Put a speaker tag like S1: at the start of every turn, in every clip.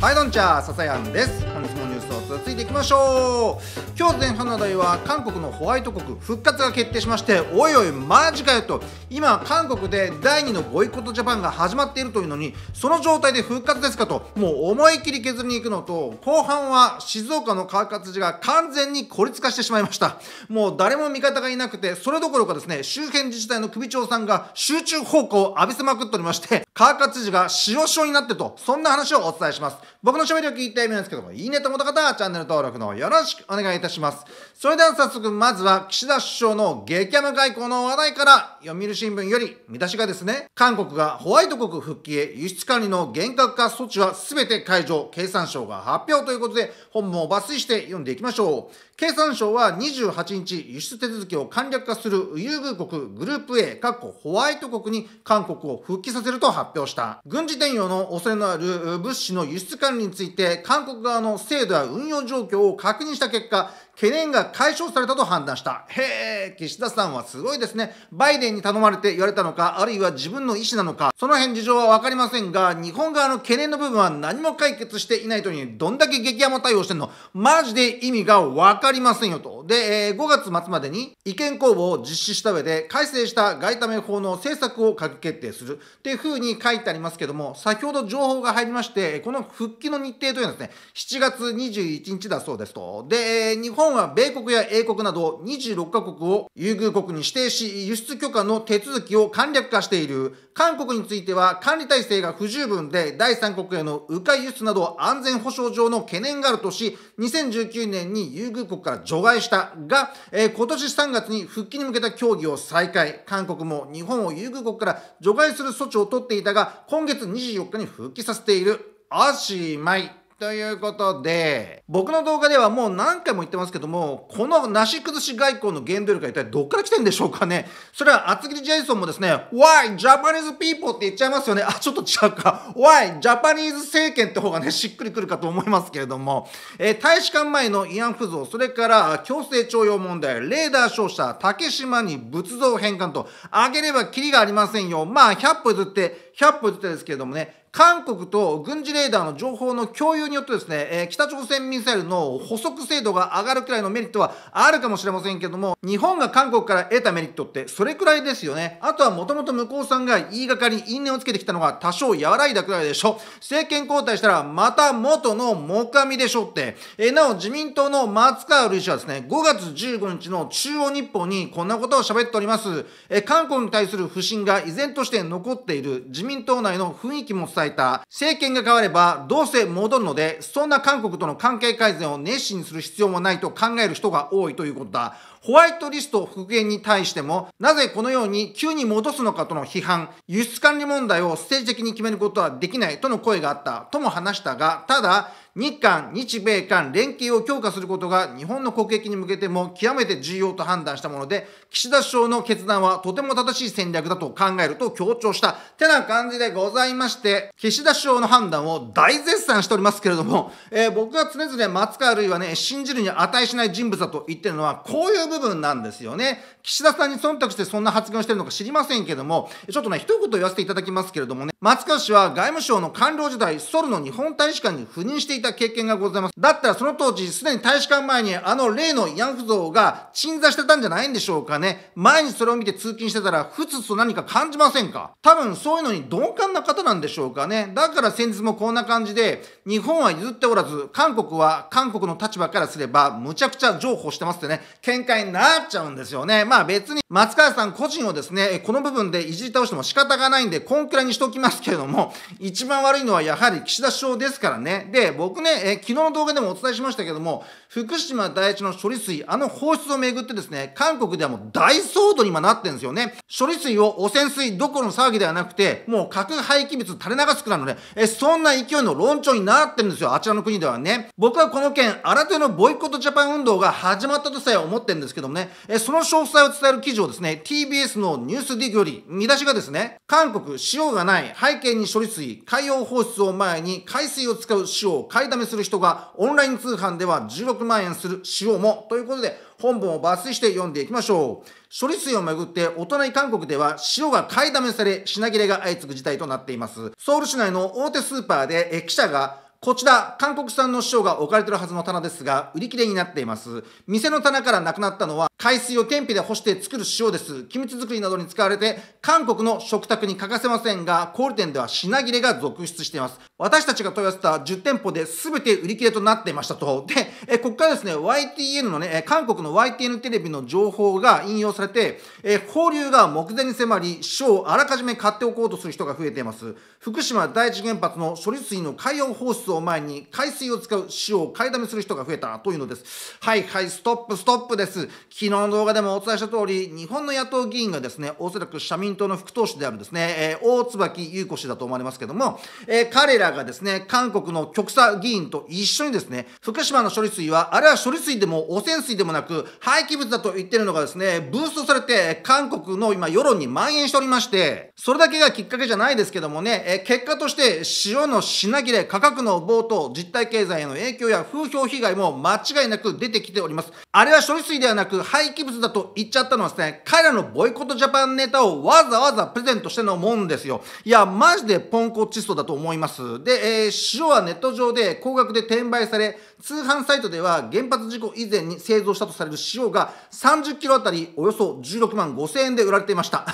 S1: はい、どんちゃー、ささやんです。本日もニュースを続いていきましょう。今日前半の話題は、韓国のホワイト国復活が決定しまして、おいおい、マジかよと、今、韓国で第2のボイコットジャパンが始まっているというのに、その状態で復活ですかと、もう思い切り削りに行くのと、後半は静岡の川勝寺が完全に孤立化してしまいました。もう誰も味方がいなくて、それどころかですね、周辺自治体の首長さんが集中砲火を浴びせまくっておりまして、川勝寺が塩塩になってと、そんな話をお伝えします。僕の喋りを聞いてみなんですけども、いいねと思った方はチャンネル登録のよろしくお願いいたします。それでは早速、まずは岸田首相の激アム外交の話題から、読売新聞より見出しがですね、韓国がホワイト国復帰へ輸出管理の厳格化措置は全て解除、経産省が発表ということで、本文を抜粋して読んでいきましょう。経産省は28日、輸出手続きを簡略化する優遇国グループ A、各っホワイト国に韓国を復帰させると発表した。軍事転用の恐れのある物資の輸出管理について、韓国側の制度や運用状況を確認した結果、懸念が解消されたと判断した。へえ、岸田さんはすごいですね。バイデンに頼まれて言われたのか、あるいは自分の意思なのか、その辺事情はわかりませんが、日本側の懸念の部分は何も解決していないとに、どんだけ激甘対応してんのマジで意味がわかかりませんよと。で、えー、5月末までに意見公募を実施した上で、改正した外為法の政策を閣議決定するっていうふうに書いてありますけども、先ほど情報が入りまして、この復帰の日程というのはですね、7月21日だそうですと。で、えー、日本は米国や英国など26カ国を優遇国に指定し、輸出許可の手続きを簡略化している。韓国については管理体制が不十分で、第三国への迂回輸出など安全保障上の懸念があるとし、2019年に優遇国から除外したが、えー、今年3月に復帰に向けた協議を再開韓国も日本を優遇国から除外する措置を取っていたが今月24日に復帰させているおしマイ。ということで、僕の動画ではもう何回も言ってますけども、このなし崩し外交の原動力は一体どっから来てるんでしょうかねそれは厚切りジェイソンもですね、Why Japanese people って言っちゃいますよね。あ、ちょっと違うか。Why Japanese 政権って方がね、しっくりくるかと思いますけれども、えー、大使館前の慰安婦像、それから強制徴用問題、レーダー照射、竹島に仏像返還と、あげればキリがありませんよ。まあ、100歩譲って、100歩譲ってですけれどもね、韓国と軍事レーダーの情報の共有によってですね、えー、北朝鮮ミサイルの補足精度が上がるくらいのメリットはあるかもしれませんけども、日本が韓国から得たメリットってそれくらいですよね。あとはもともと向こうさんが言いがかり因縁をつけてきたのが多少和らいだくらいでしょ。政権交代したらまた元のもかみでしょって。えー、なお自民党の松川瑠氏はですね、5月15日の中央日報にこんなことを喋っております。えー、韓国に対する不信が依然として残っている自民党内の雰囲気も伝えた、政権が変わればどうせ戻るので、そんな韓国との関係改善を熱心にする必要もないと考える人が多いということだ。ホワイトリスト復元に対しても、なぜこのように急に戻すのかとの批判、輸出管理問題を政治的に決めることはできないとの声があったとも話したが、ただ、日韓、日米韓連携を強化することが日本の国益に向けても極めて重要と判断したもので、岸田首相の決断はとても正しい戦略だと考えると強調した。てな感じでございまして、岸田首相の判断を大絶賛しておりますけれども、えー、僕は常々松川るいはね、信じるに値しない人物だと言ってるのは、こういう部分なんですよね。岸田さんに忖度してそんな発言をしてるのか知りませんけども、ちょっとね、一言言わせていただきますけれどもね、松川氏は外務省の官僚時代、ソルの日本大使館に赴任していた経験がございます。だったらその当時、すでに大使館前にあの例の慰安婦像が鎮座してたんじゃないんでしょうかね。前にそれを見て通勤してたら、ふつと何か感じませんか多分そういうのに鈍感な方なんでしょうかね。だから先日もこんな感じで、日本は譲っておらず、韓国は韓国の立場からすれば、むちゃくちゃ譲歩してますってね、見解になっちゃうんですよね。まあ別に松川さん個人をですね、この部分でいじり倒しても仕方がないんで、こんくらいにしときますけれども、一番悪いのはやはり岸田首相ですからね。で、僕ね、え昨日の動画でもお伝えしましたけども、福島第一の処理水、あの放出をめぐってですね、韓国ではもう大騒動に今なってるんですよね。処理水を汚染水どころの騒ぎではなくて、もう核廃棄物垂れ流すくらいのね、えそんな勢いの論調になってるんですよ、あちらの国ではね。僕はこの件、新手のボイコットジャパン運動が始まったとさえ思ってるんですですけどもね、えその詳細を伝える記事をですね、TBS のニュースディグより、見出しがですね、韓国、塩がない、背景に処理水、海洋放出を前に海水を使う塩を買いだめする人が、オンライン通販では16万円する塩も、ということで、本文を抜粋して読んでいきましょう。処理水をめぐってお隣韓国では塩が買いだめされ品切れが相次ぐ事態となっています。ソウル市内の大手スーパーで記者がこちら、韓国産の塩が置かれてるはずの棚ですが、売り切れになっています。店の棚からなくなったのは、海水を天日で干して作る塩です。キムチ作りなどに使われて、韓国の食卓に欠かせませんが、小売店では品切れが続出しています。私たちが問い合わせた10店舗で全て売り切れとなっていましたと。で、えここからですね、YTN のね、韓国の YTN テレビの情報が引用されて、え放流が目前に迫り、塩をあらかじめ買っておこうとする人が増えています。福島第一原発の処理水の海洋放出スを前に海水を使う塩を買いだめする人が増えたというのですはいはいストップストップです昨日の動画でもお伝えした通り日本の野党議員がですねおそらく社民党の副党首であるですね、えー、大椿優子氏だと思われますけども、えー、彼らがですね韓国の極左議員と一緒にですね福島の処理水はあれは処理水でも汚染水でもなく廃棄物だと言ってるのがですねブーストされて韓国の今世論に蔓延しておりましてそれだけがきっかけじゃないですけどもね、えー、結果として塩の品切れ価格の冒頭、実体経済への影響や風評被害も間違いなく出てきております。あれは処理水ではなく廃棄物だと言っちゃったのはですね、彼らのボイコットジャパンネタをわざわざプレゼントしてのもんですよ。いや、マジでポンコチストだと思います。で、えー、塩はネット上で高額で転売され、通販サイトでは原発事故以前に製造したとされる塩が30キロあたりおよそ16万5千円で売られていました。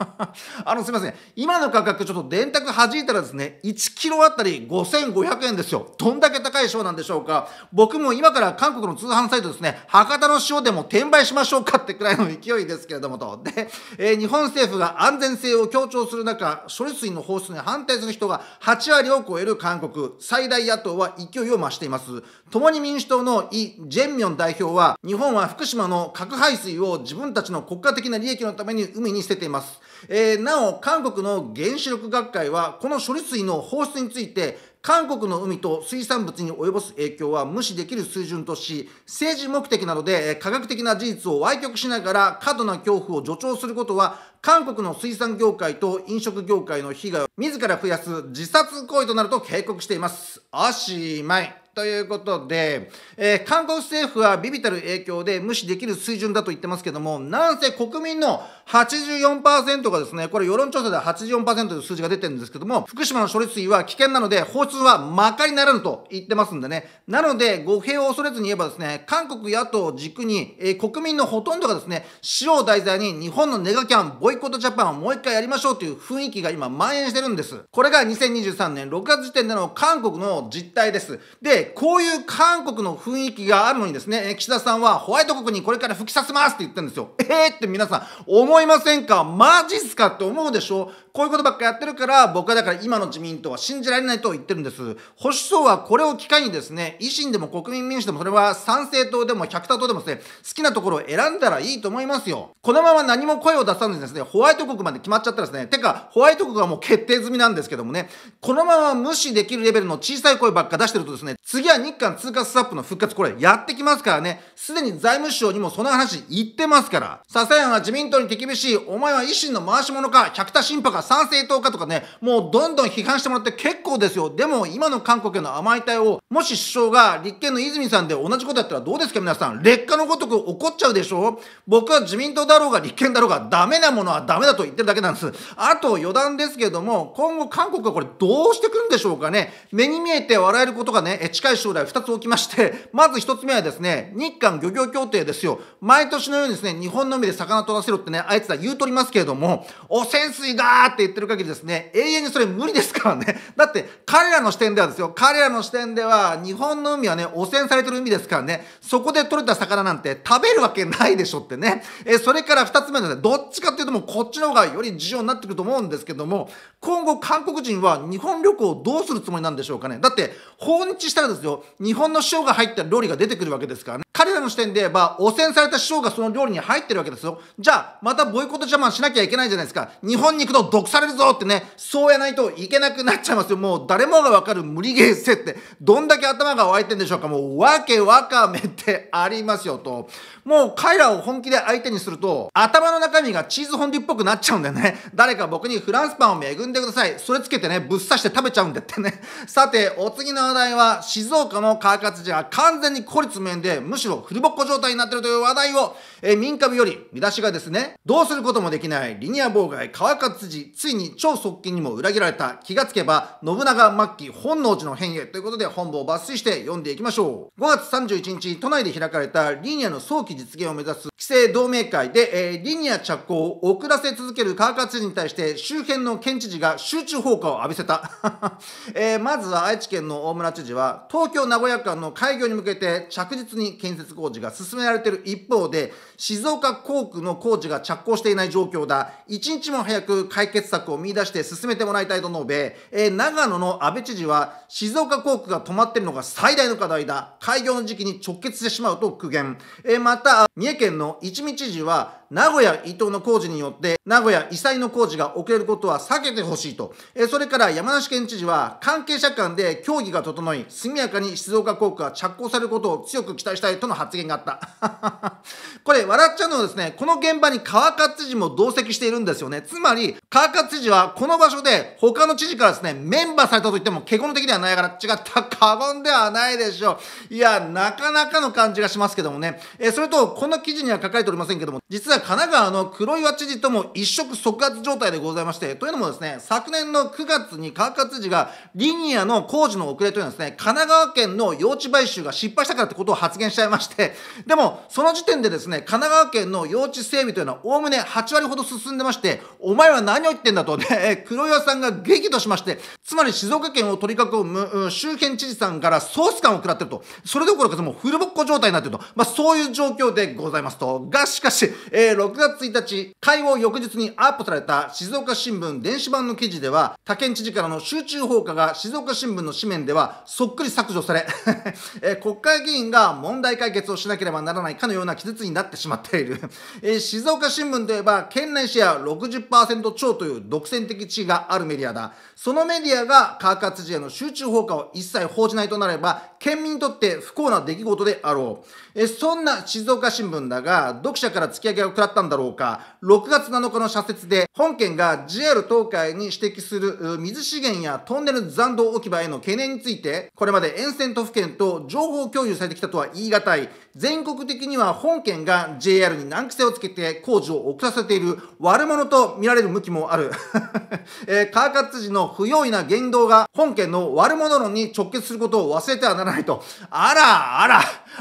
S1: あの、すいません。今の価格ちょっと電卓弾いたらですね、1キロあたり5500円んですよ。どんだけ高い賞なんでしょうか。僕も今から韓国の通販サイトですね、博多の塩でも転売しましょうかってくらいの勢いですけれどもと。で、えー、日本政府が安全性を強調する中、処理水の放出に反対する人が8割を超える韓国、最大野党は勢いを増しています。共に民主党のイ・ジェンミョン代表は、日本は福島の核排水を自分たちの国家的な利益のために海に捨てています。えー、なお、韓国の原子力学会は、この処理水の放出について、韓国の海と水産物に及ぼす影響は無視できる水準とし、政治目的などで科学的な事実を歪曲しながら過度な恐怖を助長することは、韓国の水産業界と飲食業界の被害を自ら増やす自殺行為となると警告しています。おしまい。ということで、えー、韓国政府は微々たる影響で無視できる水準だと言ってますけども、なんせ国民の84%がですね、これ世論調査で84%という数字が出てるんですけども、福島の処理水は危険なので、放出はまかりならぬと言ってますんでね。なので、語弊を恐れずに言えばですね、韓国野党軸に、えー、国民のほとんどがですね、死を題材に日本のネガキャン、ボイコットジャパンをもう一回やりましょうという雰囲気が今蔓延してるんです。これが2023年6月時点での韓国の実態です。で、こういう韓国の雰囲気があるのにですね、岸田さんはホワイト国にこれから復帰させますって言ったんですよ。えーって皆さん、思いませんかマジっすかって思うでしょこういうことばっかやってるから、僕はだから今の自民党は信じられないと言ってるんです。保守層はこれを機会にですね、維新でも国民民主でもそれは賛成党でも百田党でもですね、好きなところを選んだらいいと思いますよ。このまま何も声を出さずにですね、ホワイト国まで決まっちゃったらですね、てか、ホワイト国はもう決定済みなんですけどもね、このまま無視できるレベルの小さい声ばっか出してるとですね、次は日韓通貨スワップの復活、これやってきますからね。すでに財務省にもその話言ってますから。笹山は自民党に手厳しい、お前は維新の回し者か、百田新派か、賛成党かとかね、もうどんどん批判してもらって結構ですよ。でも今の韓国への甘い対応、もし首相が立憲の泉さんで同じことやったらどうですか皆さん。劣化のごとく怒っちゃうでしょ僕は自民党だろうが立憲だろうが、ダメなものはダメだと言ってるだけなんです。あと余談ですけれども、今後韓国はこれどうしてくるんでしょうかね。目に見えて笑えることがね、近い将来2つ起きまして、まず1つ目はですね、日韓漁業協定ですよ。毎年のようにですね、日本の海で魚取らせろってね、あいつら言うとりますけれども、汚染水がーって言ってる限りですね、永遠にそれ無理ですからね。だって、彼らの視点ではですよ、彼らの視点では、日本の海はね、汚染されてる海ですからね、そこで取れた魚なんて食べるわけないでしょってね。えそれから2つ目のね、どっちかっていうともうこっちの方がより重要になってくると思うんですけども、今後韓国人は日本旅行をどうするつもりなんでしょうかね。だって、訪日したらですよ、日本の塩が入った料理が出てくるわけですからね。彼らのの点で、まあ、汚染された塩がその料理に入ってるわけですよ。じゃあ、またボイコット邪魔しなきゃいけないじゃないですか。日本に行くと毒されるぞってね、そうやないといけなくなっちゃいますよ。もう誰もがわかる無理ゲー設定。どんだけ頭が湧いてんでしょうか。もう、わけわかめってありますよと。もう彼らを本気で相手にすると、頭の中身がチーズフォンデュっぽくなっちゃうんだよね。誰か僕にフランスパンを恵んでください。それつけてね、ぶっ刺して食べちゃうんだってね。さて、お次の話題は、静岡の川勝寺が完全に孤立面で、むしろフルボッコ状態になってるという話題をえー、民株より見出しがですね、どうすることもできないリニア妨害川勝事、ついに超側近にも裏切られた、気がつけば信長末期本能寺の変へということで本部を抜粋して読んでいきましょう。5月31日、都内で開かれたリニアの早期実現を目指す規制同盟会で、えー、リニア着工を遅らせ続ける川勝事に対して周辺の県知事が集中放火を浴びせた。えー、まずは愛知県の大村知事は、東京名古屋間の開業に向けて着実に建設工事が進められている一方で、静岡工区の工事が着工していない状況だ一日も早く解決策を見出して進めてもらいたいと述べ、えー、長野の安倍知事は静岡工区が止まっているのが最大の課題だ開業の時期に直結してしまうと苦言、えー、また三重県の一見知事は名古屋伊東の工事によって、名古屋異彩の工事が遅れることは避けてほしいと。えそれから山梨県知事は、関係者間で協議が整い、速やかに静岡工区が着工されることを強く期待したいとの発言があった。これ、笑っちゃうのはですね、この現場に川勝知事も同席しているんですよね。つまり、川勝知事はこの場所で他の知事からですね、メンバーされたと言っても、結婚的ではないから、違った、過言ではないでしょう。いや、なかなかの感じがしますけどもね。えそれと、この記事には書かれておりませんけども、実は神奈川の黒岩知事とも一触即発状態でございまして、というのもですね、昨年の9月に川勝知事がリニアの工事の遅れというのはですね、神奈川県の用地買収が失敗したからってことを発言しちゃいまして、でも、その時点でですね、神奈川県の用地整備というのはおおむね8割ほど進んでまして、お前は何を言ってんだとね、黒岩さんが激怒しまして、つまり静岡県を取り囲む周辺知事さんからソース感を食らってると、それどころかもうフルボッコ状態になってると、まあそういう状況でございますと。が、しかし、えーえー、6月1日、会合翌日にアップされた静岡新聞電子版の記事では、他県知事からの集中放火が静岡新聞の紙面ではそっくり削除され、えー、国会議員が問題解決をしなければならないかのような記述になってしまっている。えー、静岡新聞といえば、県内シェア60%超という独占的地位があるメディアだ。そのメディアが川勝知事への集中放火を一切報じないとなれば、県民にとって不幸な出来事であろう。えそんな静岡新聞だが、読者から突き上げをらったんだろうか、6月7日の社説で、本県が JR 東海に指摘する水資源やトンネル残土置き場への懸念について、これまで沿線都府県と情報共有されてきたとは言い難い、全国的には本県が JR に難癖をつけて工事を遅らせている悪者と見られる向きもある。えー、川勝寺の不用意な言動が本県の悪者論に直結することを忘れてはならないと。あらあら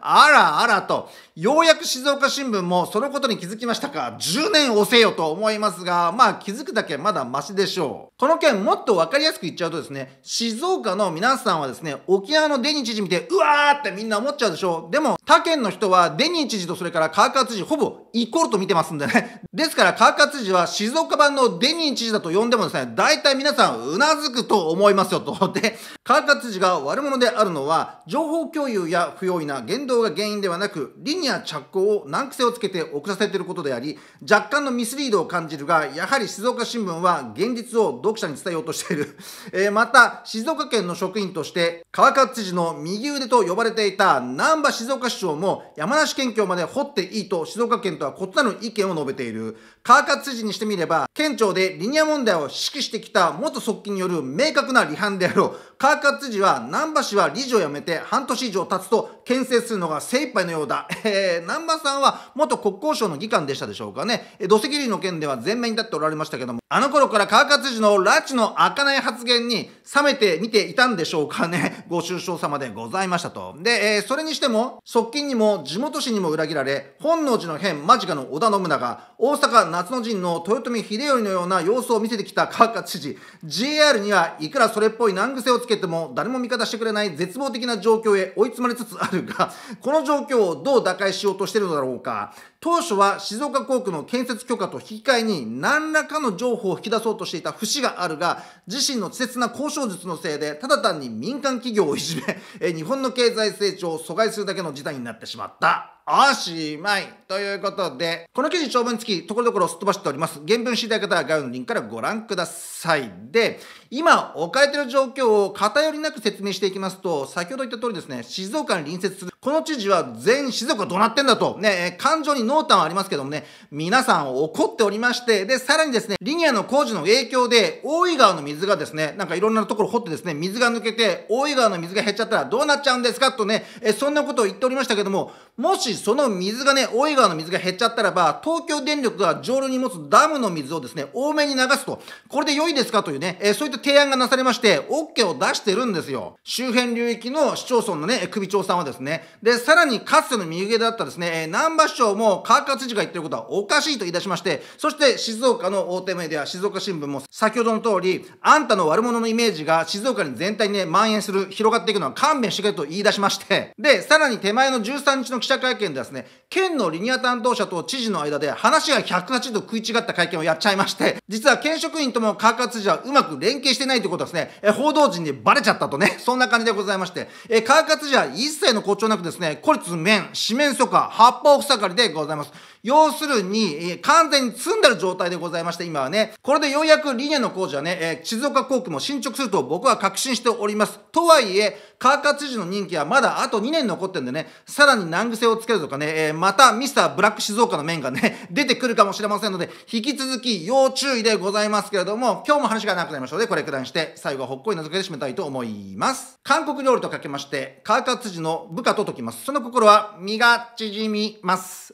S1: あらあらと、ようやく静岡新聞もそのことに気づきましたか、10年押せよと思いますが、まあ気づくだけまだマシでしょう。この件もっとわかりやすく言っちゃうとですね、静岡の皆さんはですね、沖縄のデニー知事見て、うわーってみんな思っちゃうでしょう。でも、他県の人はデニー知事とそれから川勝知事ほぼイコールと見てますんでね。ですから川勝知事は静岡版のデニー知事だと呼んでもですね、大体皆さんうなずくと思いますよと。で、川勝知事が悪者であるのは、情報共有や不用意な言動が原因ではなく、リニア着工を難癖をつけて遅らせていることであり、若干のミスリードを感じるが、やはり静岡新聞は現実を読者に伝えようとしている。えー、また、静岡県の職員として、川勝知事の右腕と呼ばれていた南波静岡市長も、山梨県境まで掘っていいと静岡県とは異なる意見を述べている。川勝知事にしてみれば、県庁でリニア問題を指揮してきた元側近による明確な離反であろう。川勝知事は、南波市は理事を辞めて半年以上経つと、牽制するのが精一杯のようだ。えー、南波さんは元国交省の議官でしたでしょうかね。え土石流の件では前面に立っておられましたけども、あの頃から川勝寺の拉致の開かない発言に冷めて見ていたんでしょうかね。ご愁傷様でございましたと。で、えー、それにしても、側近にも地元紙にも裏切られ、本能寺の変間近の織田信長、大阪夏の陣の豊臣秀頼のような様子を見せてきた川勝知事、JR にはいくらそれっぽい難癖をつけても誰も味方してくれない絶望的な状況へ追い詰まりつつあるがこの状況をどう打開しようとしているのだろうか。当初は静岡工区の建設許可と引き換えに何らかの情報を引き出そうとしていた節があるが、自身の稚拙な交渉術のせいで、ただ単に民間企業をいじめ、日本の経済成長を阻害するだけの事態になってしまった。おしまいということで、この記事長文付き、ところどころすっ飛ばしております。原文知りたい方は概要のリンクからご覧ください。で、今置かれている状況を偏りなく説明していきますと、先ほど言った通りですね、静岡に隣接するこの知事は全士族ど怒鳴ってんだと、ね、感情に濃淡はありますけどもね、皆さん怒っておりまして、で、さらにですね、リニアの工事の影響で、大井川の水がですね、なんかいろんなところ掘ってですね、水が抜けて、大井川の水が減っちゃったらどうなっちゃうんですかとね、えそんなことを言っておりましたけども、もしその水がね、大井川の水が減っちゃったらば、東京電力が上流に持つダムの水をですね、多めに流すと、これで良いですかというね、えそういった提案がなされまして、OK を出してるんですよ。周辺流域の市町村のね、首長さんはですね、で、さらにかつての右腕だったですね、南波市長も川勝知事が言ってることはおかしいと言い出しまして、そして静岡の大手メディア、静岡新聞も先ほどの通り、あんたの悪者のイメージが静岡に全体にね、蔓延する、広がっていくのは勘弁してくれと言い出しまして、で、さらに手前の13日の記者会見でですね、県のリニア担当者と知事の間で話が180度食い違った会見をやっちゃいまして、実は県職員とも川勝知事はうまく連携してないということですね、え報道陣にバレちゃったとね、そんな感じでございまして、え川勝知事は一切の誇張なくくですね、孤立面、四面楚歌、八方塞がりでございます。要するに、え完全に積んでる状態でございまして、今はね、これでようやく理念の工事はね、え静岡工区も進捗すると僕は確信しております。とはいえ、川勝知事の任期はまだあと2年残ってるんでね、さらに難癖をつけるとかね、えー、またミスターブラック静岡の面がね、出てくるかもしれませんので、引き続き要注意でございますけれども、今日も話がなくなりましょうで、これくらいにして、最後はほっこり覗けて締めたいと思います。韓国料理とかけまして、川勝知事の部下と解きます。その心は、身が縮みます。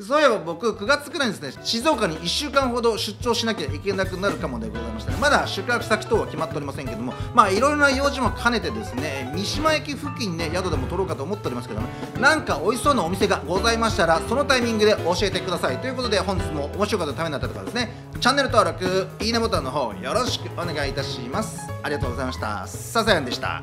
S1: そういえば僕9月くらいにですね静岡に1週間ほど出張しなきゃいけなくなるかもでございました、ね、まだ宿泊先等は決まっておりませんけどもまあいろいろな用事も兼ねてですね三島駅付近ね宿でも取ろうかと思っておりますけども、なんか美味しそうなお店がございましたらそのタイミングで教えてくださいということで本日も面白かったためになったかですねチャンネル登録いいねボタンの方よろしくお願いいたしますありがとうございましたささやんでした